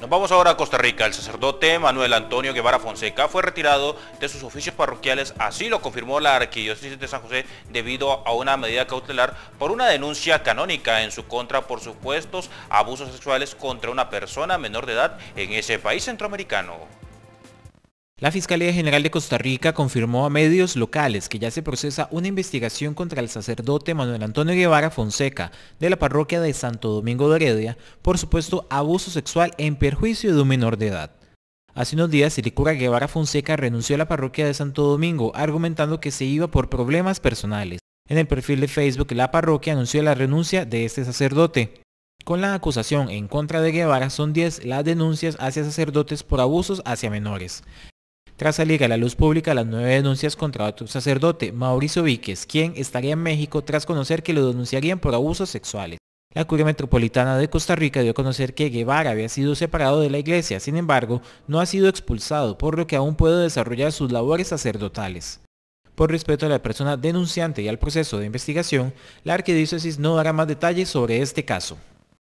Nos vamos ahora a Costa Rica. El sacerdote Manuel Antonio Guevara Fonseca fue retirado de sus oficios parroquiales, así lo confirmó la Arquidiócesis de San José debido a una medida cautelar por una denuncia canónica en su contra por supuestos abusos sexuales contra una persona menor de edad en ese país centroamericano. La Fiscalía General de Costa Rica confirmó a medios locales que ya se procesa una investigación contra el sacerdote Manuel Antonio Guevara Fonseca de la parroquia de Santo Domingo de Heredia por supuesto abuso sexual en perjuicio de un menor de edad. Hace unos días el cura Guevara Fonseca renunció a la parroquia de Santo Domingo argumentando que se iba por problemas personales. En el perfil de Facebook la parroquia anunció la renuncia de este sacerdote. Con la acusación en contra de Guevara son 10 las denuncias hacia sacerdotes por abusos hacia menores tras salir a la luz pública las nueve denuncias contra otro sacerdote, Mauricio Víquez, quien estaría en México tras conocer que lo denunciarían por abusos sexuales. La Curia Metropolitana de Costa Rica dio a conocer que Guevara había sido separado de la iglesia, sin embargo, no ha sido expulsado, por lo que aún puede desarrollar sus labores sacerdotales. Por respeto a la persona denunciante y al proceso de investigación, la arquidiócesis no dará más detalles sobre este caso.